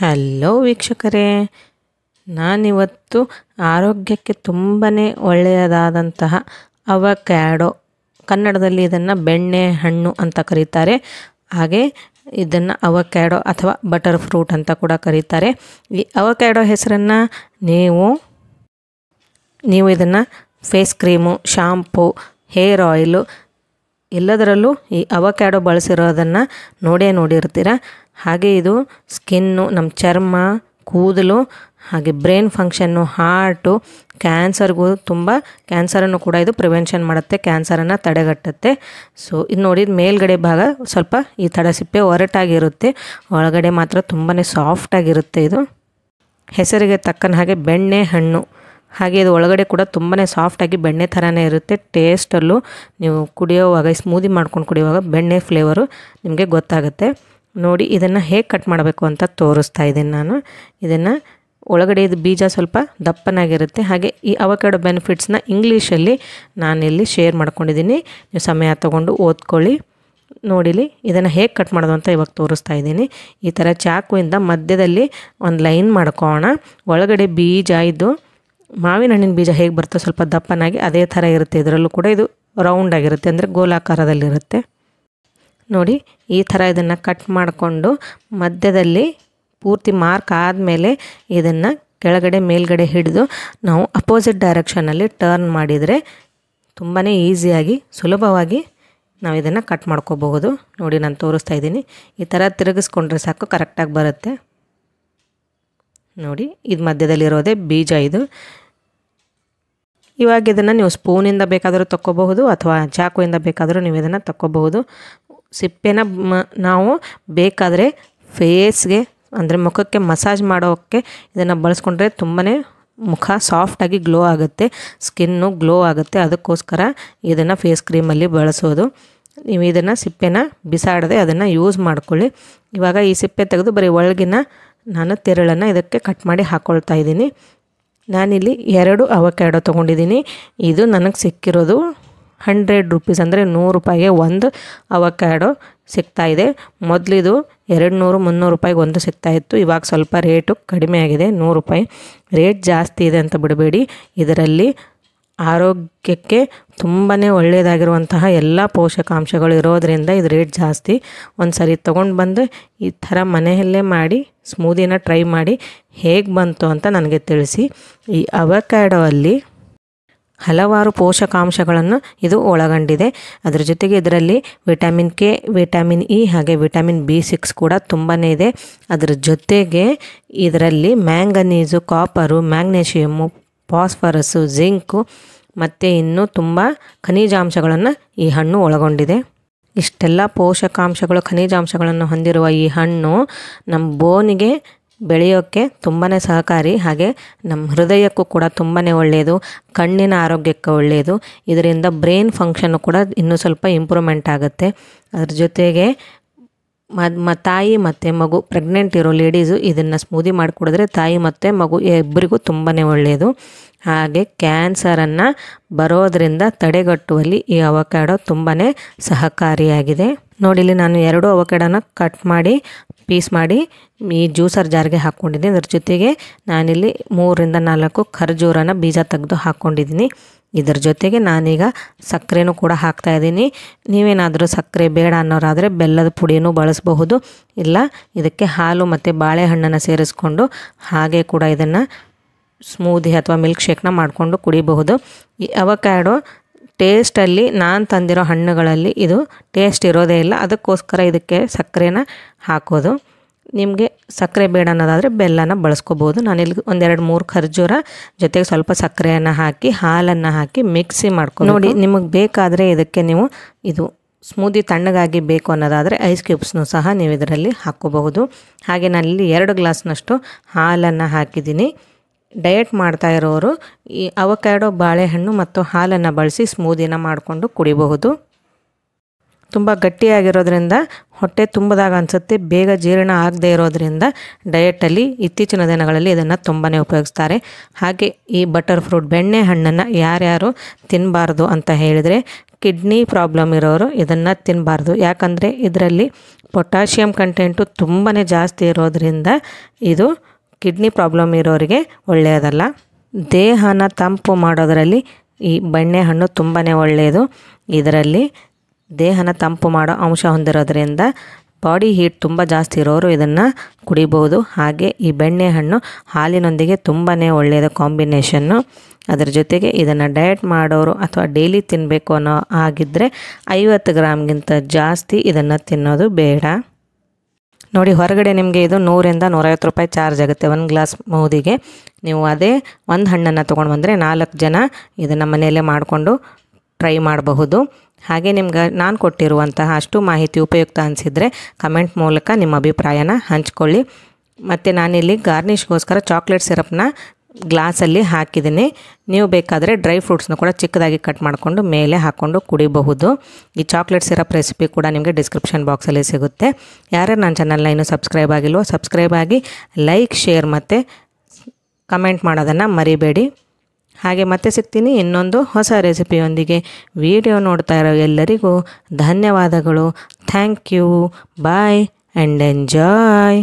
hello ವೀಕ್ಷಕರೇ ನಾನಿವತ್ತು ಆರೋಗ್ಯಕ್ಕೆ ತುಂಬಾ ಒಳ್ಳೆಯದಾದಂತಹ ಅವಕ್ಯಾಡೋ ಕನ್ನಡದಲ್ಲಿ ಇದನ್ನು ಬೆಣ್ಣೆ ಹಣ್ಣು ಅಂತ ಕರೀತಾರೆ ಹಾಗೆ ಇದನ್ನು ಅವಕ್ಯಾಡೋ ಅಥವಾ ಬಟರ್ ಫ್ರೂಟ್ ಅಂತ ಕೂಡ ಕರೀತಾರೆ ಈ ಅವಕ್ಯಾಡೋ ಹೆಸರನ್ನು ನೀವು ನೀವು ಇದನ್ನು face cream shampoo hair oil ಎಲ್ಲದರಲ್ಲೂ ಈ ಅವಕ್ಯಾಡೋ ಬಳಸಿರೋದನ್ನು ನೋಡೇ ನೋಡಿರ್ತೀರ ಹಾಗೆ ಇದು ಸ್ಕಿನ್ನು ನಮ್ಮ ಚರ್ಮ ಕೂದಲು ಹಾಗೆ ಬ್ರೈನ್ ಫಂಕ್ಷನ್ನು ಹಾರ್ಟು ಕ್ಯಾನ್ಸರ್ಗೂ ತುಂಬ ಕ್ಯಾನ್ಸರನ್ನು ಕೂಡ ಇದು ಪ್ರಿವೆನ್ಷನ್ ಮಾಡುತ್ತೆ ಕ್ಯಾನ್ಸರನ್ನು ತಡೆಗಟ್ಟುತ್ತೆ ಸೊ ಇದು ನೋಡಿದ ಮೇಲ್ಗಡೆ ಭಾಗ ಸ್ವಲ್ಪ ಈ ಸಿಪ್ಪೆ ಒರಟಾಗಿರುತ್ತೆ ಒಳಗಡೆ ಮಾತ್ರ ತುಂಬಾ ಸಾಫ್ಟಾಗಿರುತ್ತೆ ಇದು ಹೆಸರಿಗೆ ತಕ್ಕನ ಹಾಗೆ ಬೆಣ್ಣೆ ಹಣ್ಣು ಹಾಗೆ ಇದು ಒಳಗಡೆ ಕೂಡ ತುಂಬಾ ಸಾಫ್ಟಾಗಿ ಬೆಣ್ಣೆ ಥರನೇ ಇರುತ್ತೆ ಟೇಸ್ಟಲ್ಲೂ ನೀವು ಕುಡಿಯೋವಾಗ ಸ್ಮೂದಿ ಮಾಡ್ಕೊಂಡು ಕುಡಿಯುವಾಗ ಬೆಣ್ಣೆ ಫ್ಲೇವರು ನಿಮಗೆ ಗೊತ್ತಾಗುತ್ತೆ ನೋಡಿ ಇದನ್ನು ಹೇಗೆ ಕಟ್ ಮಾಡಬೇಕು ಅಂತ ತೋರಿಸ್ತಾ ಇದ್ದೀನಿ ನಾನು ಇದನ್ನು ಒಳಗಡೆ ಇದು ಬೀಜ ಸ್ವಲ್ಪ ದಪ್ಪನಾಗಿರುತ್ತೆ ಹಾಗೆ ಈ ಅವಕಾಡೋ ಬೆನಿಫಿಟ್ಸ್ನ ಇಂಗ್ಲೀಷಲ್ಲಿ ನಾನಿಲ್ಲಿ ಶೇರ್ ಮಾಡ್ಕೊಂಡಿದ್ದೀನಿ ನೀವು ಸಮಯ ತೊಗೊಂಡು ಓದ್ಕೊಳ್ಳಿ ನೋಡಿಲಿ ಇದನ್ನು ಹೇಗೆ ಕಟ್ ಮಾಡೋದು ಅಂತ ಇವಾಗ ತೋರಿಸ್ತಾ ಇದ್ದೀನಿ ಈ ಥರ ಚಾಕುವಿಂದ ಮಧ್ಯದಲ್ಲಿ ಒಂದು ಲೈನ್ ಮಾಡ್ಕೋಣ ಒಳಗಡೆ ಬೀಜ ಇದು ಮಾವಿನ ಹಣ್ಣಿನ ಬೀಜ ಹೇಗೆ ಬರ್ತೋ ಸ್ವಲ್ಪ ದಪ್ಪನಾಗಿ ಅದೇ ಥರ ಇರುತ್ತೆ ಇದರಲ್ಲೂ ಕೂಡ ಇದು ರೌಂಡ್ ಆಗಿರುತ್ತೆ ಅಂದರೆ ಗೋಲಾಕಾರದಲ್ಲಿರುತ್ತೆ ನೋಡಿ ಈ ಥರ ಇದನ್ನು ಕಟ್ ಮಾಡಿಕೊಂಡು ಮಧ್ಯದಲ್ಲಿ ಪೂರ್ತಿ ಮಾರ್ಕ್ ಆದಮೇಲೆ ಇದನ್ನು ಕೆಳಗಡೆ ಮೇಲ್ಗಡೆ ಹಿಡಿದು ನಾವು ಅಪೋಸಿಟ್ ಡೈರೆಕ್ಷನಲ್ಲಿ ಟರ್ನ್ ಮಾಡಿದರೆ ತುಂಬಾ ಈಸಿಯಾಗಿ ಸುಲಭವಾಗಿ ನಾವು ಇದನ್ನು ಕಟ್ ಮಾಡ್ಕೋಬಹುದು ನೋಡಿ ನಾನು ತೋರಿಸ್ತಾ ಇದ್ದೀನಿ ಈ ಥರ ತಿರುಗಿಸ್ಕೊಂಡ್ರೆ ಸಾಕು ಕರೆಕ್ಟಾಗಿ ಬರುತ್ತೆ ನೋಡಿ ಇದು ಮಧ್ಯದಲ್ಲಿರೋದೇ ಬೀಜ ಇದು ಇವಾಗ ಇದನ್ನು ನೀವು ಸ್ಪೂನಿಂದ ಬೇಕಾದರೂ ತಕ್ಕೋಬಹುದು ಅಥವಾ ಚಾಕುವಿಂದ ಬೇಕಾದರೂ ನೀವು ಇದನ್ನು ತಕ್ಕೋಬಹುದು ಸಿಪ್ಪೆನ ನಾವು ಬೇಕಾದರೆ ಫೇಸ್ಗೆ ಅಂದರೆ ಮುಖಕ್ಕೆ ಮಸಾಜ್ ಮಾಡೋಕ್ಕೆ ಇದನ್ನು ಬಳಸ್ಕೊಂಡ್ರೆ ತುಂಬಾ ಮುಖ ಸಾಫ್ಟಾಗಿ ಗ್ಲೋ ಆಗುತ್ತೆ ಸ್ಕಿನ್ನು ಗ್ಲೋ ಆಗುತ್ತೆ ಅದಕ್ಕೋಸ್ಕರ ಇದನ್ನು ಫೇಸ್ ಕ್ರೀಮಲ್ಲಿ ಬಳಸೋದು ನೀವು ಇದನ್ನು ಸಿಪ್ಪೆನ ಬಿಸಾಡದೆ ಅದನ್ನು ಯೂಸ್ ಮಾಡಿಕೊಳ್ಳಿ ಇವಾಗ ಈ ಸಿಪ್ಪೆ ತೆಗೆದು ಬರೀ ಒಳಗಿನ ನಾನು ತೆರಳನ್ನು ಇದಕ್ಕೆ ಕಟ್ ಮಾಡಿ ಹಾಕ್ಕೊಳ್ತಾ ಇದ್ದೀನಿ ನಾನಿಲ್ಲಿ ಎರಡು ಅವಕ್ಯಾಡೋ ತೊಗೊಂಡಿದ್ದೀನಿ ಇದು ನನಗೆ ಸಿಕ್ಕಿರೋದು ಹಂಡ್ರೆಡ್ ರುಪೀಸ್ ಅಂದರೆ ನೂರು ರೂಪಾಯಿಗೆ ಒಂದು ಅವಕ್ಯಾಡೋ ಸಿಗ್ತಾಯಿದೆ ಮೊದಲಿದು ಎರಡು ನೂರು ಮುನ್ನೂರು ರೂಪಾಯಿಗೆ ಒಂದು ಸಿಗ್ತಾಯಿತ್ತು ಇವಾಗ ಸ್ವಲ್ಪ ರೇಟು ಕಡಿಮೆ ಆಗಿದೆ ನೂರು ರೂಪಾಯಿ ರೇಟ್ ಜಾಸ್ತಿ ಇದೆ ಅಂತ ಬಿಡಬೇಡಿ ಇದರಲ್ಲಿ ಆರೋಗ್ಯಕ್ಕೆ ತುಂಬಾ ಒಳ್ಳೆಯದಾಗಿರುವಂತಹ ಎಲ್ಲ ಪೋಷಕಾಂಶಗಳು ಇರೋದರಿಂದ ಇದು ರೇಟ್ ಜಾಸ್ತಿ ಒಂದು ಸರಿ ತೊಗೊಂಡು ಬಂದು ಈ ಥರ ಮನೆಯಲ್ಲೇ ಮಾಡಿ ಸ್ಮೂದಿನ ಟ್ರೈ ಮಾಡಿ ಹೇಗೆ ಬಂತು ಅಂತ ನನಗೆ ತಿಳಿಸಿ ಈ ಅವಕಾಡೋ ಅಲ್ಲಿ ಹಲವಾರು ಪೋಷಕಾಂಶಗಳನ್ನು ಇದು ಒಳಗೊಂಡಿದೆ ಅದರ ಜೊತೆಗೆ ಇದರಲ್ಲಿ ವಿಟಮಿನ್ ಕೆ ವಿಟಮಿನ್ ಇ ಹಾಗೆ ವಿಟಮಿನ್ ಬಿ ಸಿಕ್ಸ್ ಕೂಡ ತುಂಬಾ ಇದೆ ಅದರ ಜೊತೆಗೆ ಇದರಲ್ಲಿ manganese copper magnesium phosphorus zinc ಮತ್ತು ಇನ್ನೂ ತುಂಬ ಖನಿಜಾಂಶಗಳನ್ನು ಈ ಹಣ್ಣು ಒಳಗೊಂಡಿದೆ ಇಷ್ಟೆಲ್ಲ ಪೋಷಕಾಂಶಗಳು ಖನಿಜಾಂಶಗಳನ್ನು ಹೊಂದಿರುವ ಈ ಹಣ್ಣು ನಮ್ಮ ಬೋನಿಗೆ ಬೆಳೆಯೋಕ್ಕೆ ತುಂಬಾ ಸಹಕಾರಿ ಹಾಗೆ ನಮ್ಮ ಹೃದಯಕ್ಕೂ ಕೂಡ ತುಂಬಾ ಒಳ್ಳೆಯದು ಕಣ್ಣಿನ ಆರೋಗ್ಯಕ್ಕೆ ಒಳ್ಳೆಯದು ಇದರಿಂದ ಬ್ರೈನ್ ಫಂಕ್ಷನ್ ಕೂಡ ಇನ್ನೂ ಸ್ವಲ್ಪ ಇಂಪ್ರೂವ್ಮೆಂಟ್ ಆಗುತ್ತೆ ಅದ್ರ ಜೊತೆಗೆ ಮ ತಾಯಿ ಮತ್ತು ಮಗು ಪ್ರೆಗ್ನೆಂಟ್ ಇರೋ ಲೇಡೀಸು ಇದನ್ನು ಸ್ಮೂದಿ ಮಾಡಿಕೊಡಿದ್ರೆ ತಾಯಿ ಮತ್ತು ಮಗು ಇಬ್ಬರಿಗೂ ತುಂಬಾ ಒಳ್ಳೆಯದು ಹಾಗೆ ಕ್ಯಾನ್ಸರನ್ನು ಬರೋದರಿಂದ ತಡೆಗಟ್ಟುವಲ್ಲಿ ಈ ಅವಕಾಡೋ ತುಂಬಾ ಸಹಕಾರಿಯಾಗಿದೆ ನೋಡಿಲಿ ನಾನು ಎರಡು ಅವಕಾಡನ ಕಟ್ ಮಾಡಿ ಪೀಸ್ ಮಾಡಿ ಈ ಜ್ಯೂಸರ್ ಜಾರ್ಗೆ ಹಾಕ್ಕೊಂಡಿದ್ದೀನಿ ಅದ್ರ ಜೊತೆಗೆ ನಾನಿಲ್ಲಿ ಮೂರರಿಂದ ನಾಲ್ಕು ಖರ್ಜೂರನ ಬೀಜ ತೆಗೆದು ಹಾಕ್ಕೊಂಡಿದ್ದೀನಿ ಇದರ ಜೊತೆಗೆ ನಾನೀಗ ಸಕ್ಕರೆನೂ ಕೂಡ ಹಾಕ್ತಾಯಿದ್ದೀನಿ ನೀವೇನಾದರೂ ಸಕ್ಕರೆ ಬೇಡ ಅನ್ನೋರಾದರೆ ಬೆಲ್ಲದ ಪುಡಿನೂ ಬಳಸಬಹುದು ಇಲ್ಲ ಇದಕ್ಕೆ ಹಾಲು ಮತ್ತು ಬಾಳೆಹಣ್ಣನ್ನು ಸೇರಿಸ್ಕೊಂಡು ಹಾಗೆ ಕೂಡ ಇದನ್ನು ಸ್ಮೂದಿ ಅಥವಾ ಮಿಲ್ಕ್ ಶೇಕ್ನ ಮಾಡಿಕೊಂಡು ಕುಡಿಬಹುದು ಈ ಅವಕಾಡೋ ಟೇಸ್ಟಲ್ಲಿ ನಾನು ತಂದಿರೋ ಹಣ್ಣುಗಳಲ್ಲಿ ಇದು ಟೇಸ್ಟ್ ಇರೋದೇ ಇಲ್ಲ ಅದಕ್ಕೋಸ್ಕರ ಇದಕ್ಕೆ ಸಕ್ಕರೆನ ಹಾಕೋದು ನಿಮಗೆ ಸಕ್ಕರೆ ಬೇಡ ಅನ್ನೋದಾದರೆ ಬೆಲ್ಲನ ಬಳಸ್ಕೋಬೋದು ಇಲ್ಲಿ ಒಂದೆರಡು ಮೂರು ಖರ್ಜೂರ ಜೊತೆಗೆ ಸ್ವಲ್ಪ ಸಕ್ಕರೆಯನ್ನು ಹಾಕಿ ಹಾಲನ್ನು ಹಾಕಿ ಮಿಕ್ಸಿ ಮಾಡ್ಕೊಂಡು ನೋಡಿ ನಿಮಗೆ ಬೇಕಾದರೆ ಇದಕ್ಕೆ ನೀವು ಇದು ಸ್ಮೂದಿ ತಣ್ಣಗಾಗಿ ಬೇಕು ಅನ್ನೋದಾದರೆ ಐಸ್ ಕ್ಯೂಬ್ಸ್ನು ಸಹ ನೀವು ಇದರಲ್ಲಿ ಹಾಕೋಬಹುದು ಹಾಗೆ ನಾನಿಲ್ಲಿ ಎರಡು ಗ್ಲಾಸ್ನಷ್ಟು ಹಾಲನ್ನು ಹಾಕಿದ್ದೀನಿ ಡಯಟ್ ಮಾಡ್ತಾ ಇರೋರು ಈ ಅವಕ್ಯಾಡೋ ಬಾಳೆಹಣ್ಣು ಮತ್ತು ಹಾಲನ್ನು ಬಳಸಿ ಸ್ಮೂದಿನ ಮಾಡಿಕೊಂಡು ಕುಡಿಬಹುದು ತುಂಬ ಗಟ್ಟಿಯಾಗಿರೋದ್ರಿಂದ ಹೊಟ್ಟೆ ತುಂಬದಾಗ ಅನಿಸುತ್ತೆ ಬೇಗ ಜೀರ್ಣ ಆಗದೇ ಇರೋದ್ರಿಂದ ಡಯಟಲ್ಲಿ ಇತ್ತೀಚಿನ ದಿನಗಳಲ್ಲಿ ಇದನ್ನು ತುಂಬಾ ಉಪಯೋಗಿಸ್ತಾರೆ ಹಾಗೆ ಈ ಬಟರ್ ಫ್ರೂಟ್ ಬೆಣ್ಣೆ ಹಣ್ಣನ್ನು ಯಾರ್ಯಾರು ತಿನ್ನಬಾರ್ದು ಅಂತ ಹೇಳಿದರೆ ಕಿಡ್ನಿ ಪ್ರಾಬ್ಲಮ್ ಇರೋರು ಇದನ್ನು ತಿನ್ನಬಾರ್ದು ಯಾಕಂದರೆ ಇದರಲ್ಲಿ ಪೊಟ್ಯಾಷಿಯಮ್ ಕಂಟೆಂಟು ತುಂಬಾ ಜಾಸ್ತಿ ಇರೋದರಿಂದ ಇದು ಕಿಡ್ನಿ ಪ್ರಾಬ್ಲಮ್ ಇರೋರಿಗೆ ಒಳ್ಳೆಯದಲ್ಲ ದೇಹನ ತಂಪು ಮಾಡೋದರಲ್ಲಿ ಈ ಬೆಣ್ಣೆ ಹಣ್ಣು ತುಂಬಾ ಒಳ್ಳೆಯದು ಇದರಲ್ಲಿ ದೇಹನ ತಂಪು ಮಾಡೋ ಅಂಶ ಹೊಂದಿರೋದ್ರಿಂದ ಬಾಡಿ ಹೀಟ್ ತುಂಬ ಜಾಸ್ತಿ ಇರೋರು ಇದನ್ನು ಕುಡಿಬೋದು ಹಾಗೆ ಈ ಬೆಣ್ಣೆ ಹಣ್ಣು ಹಾಲಿನೊಂದಿಗೆ ತುಂಬಾ ಒಳ್ಳೆಯದು ಕಾಂಬಿನೇಷನ್ನು ಅದರ ಜೊತೆಗೆ ಇದನ್ನು ಡಯಟ್ ಮಾಡೋರು ಅಥವಾ ಡೈಲಿ ತಿನ್ನಬೇಕು ಅನ್ನೋ ಆಗಿದ್ದರೆ ಐವತ್ತು ಗ್ರಾಮ್ಗಿಂತ ಜಾಸ್ತಿ ಇದನ್ನು ತಿನ್ನೋದು ಬೇಡ ನೋಡಿ ಹೊರಗಡೆ ನಿಮಗೆ ಇದು ನೂರಿಂದ ನೂರೈವತ್ತು ರೂಪಾಯಿ ಚಾರ್ಜ್ ಆಗುತ್ತೆ ಒಂದು ಗ್ಲಾಸ್ ಮೋದಿಗೆ ನೀವು ಅದೇ ಒಂದು ಹಣ್ಣನ್ನು ತೊಗೊಂಡು ಬಂದರೆ ನಾಲ್ಕು ಜನ ಇದನ್ನು ಮನೆಯಲ್ಲೇ ಮಾಡಿಕೊಂಡು ಟ್ರೈ ಮಾಡಬಹುದು ಹಾಗೆ ನಿಮ್ಗೆ ನಾನು ಕೊಟ್ಟಿರುವಂತಹ ಅಷ್ಟು ಮಾಹಿತಿ ಉಪಯುಕ್ತ ಅನಿಸಿದರೆ ಕಮೆಂಟ್ ಮೂಲಕ ನಿಮ್ಮ ಅಭಿಪ್ರಾಯನ ಹಂಚ್ಕೊಳ್ಳಿ ಮತ್ತು ನಾನಿಲ್ಲಿ ಗಾರ್ನಿಷ್ಗೋಸ್ಕರ ಚಾಕ್ಲೇಟ್ ಸಿರಪ್ನ ಗ್ಲಾಸಲ್ಲಿ ಹಾಕಿದ್ದೀನಿ ನೀವು ಬೇಕಾದರೆ ಡ್ರೈ ಫ್ರೂಟ್ಸ್ನ ಕೂಡ ಚಿಕ್ಕದಾಗಿ ಕಟ್ ಮಾಡಿಕೊಂಡು ಮೇಲೆ ಹಾಕ್ಕೊಂಡು ಕುಡಿಬಹುದು ಈ ಚಾಕ್ಲೇಟ್ ಸಿರಪ್ ರೆಸಿಪಿ ಕೂಡ ನಿಮಗೆ ಡಿಸ್ಕ್ರಿಪ್ಷನ್ ಬಾಕ್ಸಲ್ಲಿ ಸಿಗುತ್ತೆ ಯಾರ್ಯಾರು ನನ್ನ ಚಾನಲ್ನ ಇನ್ನೂ ಸಬ್ಸ್ಕ್ರೈಬ್ ಆಗಿಲ್ವೋ ಸಬ್ಸ್ಕ್ರೈಬ್ ಆಗಿ ಲೈಕ್ ಶೇರ್ ಮತ್ತು ಕಮೆಂಟ್ ಮಾಡೋದನ್ನು ಮರಿಬೇಡಿ ಹಾಗೆ ಮತ್ತೆ ಸಿಗ್ತೀನಿ ಇನ್ನೊಂದು ಹೊಸ ರೆಸಿಪಿಯೊಂದಿಗೆ ವಿಡಿಯೋ ನೋಡ್ತಾ ಇರೋ ಎಲ್ಲರಿಗೂ ಧನ್ಯವಾದಗಳು thank you bye and enjoy